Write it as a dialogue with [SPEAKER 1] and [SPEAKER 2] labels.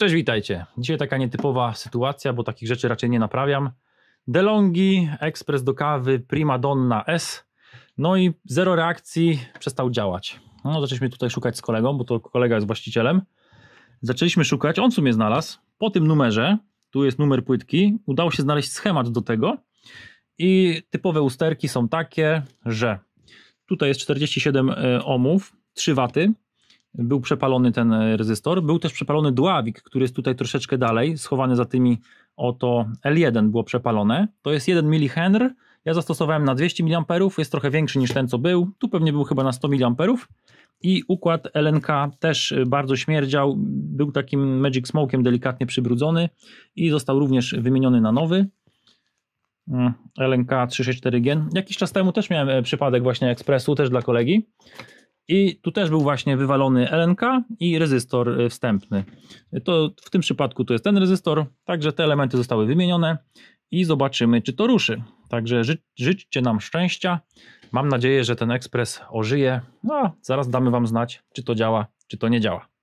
[SPEAKER 1] Cześć, witajcie. Dzisiaj taka nietypowa sytuacja, bo takich rzeczy raczej nie naprawiam. DeLonghi, ekspres do kawy, Prima Donna S. No i zero reakcji, przestał działać. No, zaczęliśmy tutaj szukać z kolegą, bo to kolega jest właścicielem. Zaczęliśmy szukać, on w sumie znalazł. Po tym numerze, tu jest numer płytki, udało się znaleźć schemat do tego. I typowe usterki są takie, że tutaj jest 47 e, ohmów, 3 waty, był przepalony ten e, rezystor, był też przepalony dławik, który jest tutaj troszeczkę dalej, schowany za tymi oto L1 było przepalone. To jest 1 mH. Ja zastosowałem na 200 mA, jest trochę większy niż ten co był. Tu pewnie był chyba na 100 mA. I układ LNK też e, bardzo śmierdział, był takim Magic Smoke'em delikatnie przybrudzony i został również wymieniony na nowy. Mm, LNK 364 Gen. Jakiś czas temu też miałem e, przypadek właśnie ekspresu, też dla kolegi. I tu też był właśnie wywalony LNK i rezystor y, wstępny. To w tym przypadku to jest ten rezystor, także te elementy zostały wymienione i zobaczymy, czy to ruszy. Także ży życzcie nam szczęścia. Mam nadzieję, że ten ekspres ożyje. No, zaraz damy Wam znać, czy to działa, czy to nie działa.